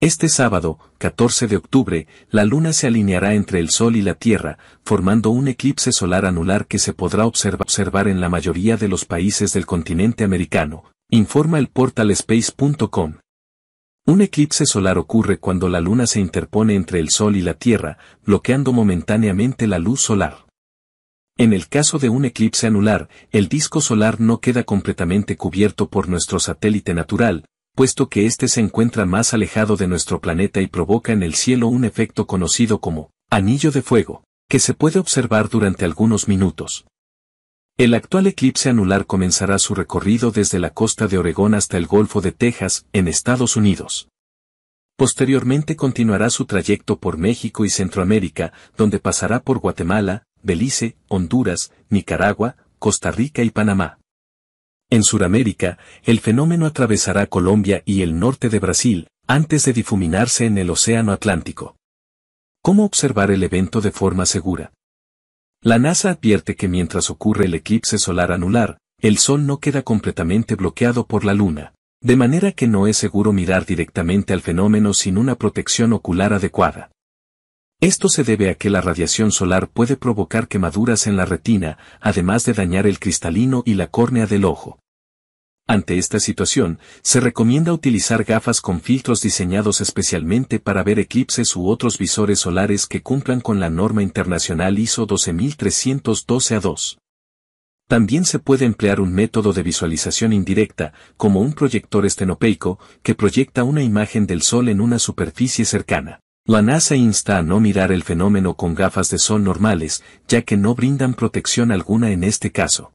Este sábado, 14 de octubre, la luna se alineará entre el Sol y la Tierra, formando un eclipse solar anular que se podrá observar en la mayoría de los países del continente americano, informa el portal space.com. Un eclipse solar ocurre cuando la luna se interpone entre el Sol y la Tierra, bloqueando momentáneamente la luz solar. En el caso de un eclipse anular, el disco solar no queda completamente cubierto por nuestro satélite natural, puesto que este se encuentra más alejado de nuestro planeta y provoca en el cielo un efecto conocido como anillo de fuego, que se puede observar durante algunos minutos. El actual eclipse anular comenzará su recorrido desde la costa de Oregón hasta el Golfo de Texas, en Estados Unidos. Posteriormente continuará su trayecto por México y Centroamérica, donde pasará por Guatemala, Belice, Honduras, Nicaragua, Costa Rica y Panamá. En Sudamérica, el fenómeno atravesará Colombia y el norte de Brasil, antes de difuminarse en el Océano Atlántico. ¿Cómo observar el evento de forma segura? La NASA advierte que mientras ocurre el eclipse solar anular, el Sol no queda completamente bloqueado por la Luna, de manera que no es seguro mirar directamente al fenómeno sin una protección ocular adecuada. Esto se debe a que la radiación solar puede provocar quemaduras en la retina, además de dañar el cristalino y la córnea del ojo. Ante esta situación, se recomienda utilizar gafas con filtros diseñados especialmente para ver eclipses u otros visores solares que cumplan con la norma internacional ISO 12312 a 2. También se puede emplear un método de visualización indirecta, como un proyector estenopeico, que proyecta una imagen del Sol en una superficie cercana. La NASA insta a no mirar el fenómeno con gafas de sol normales, ya que no brindan protección alguna en este caso.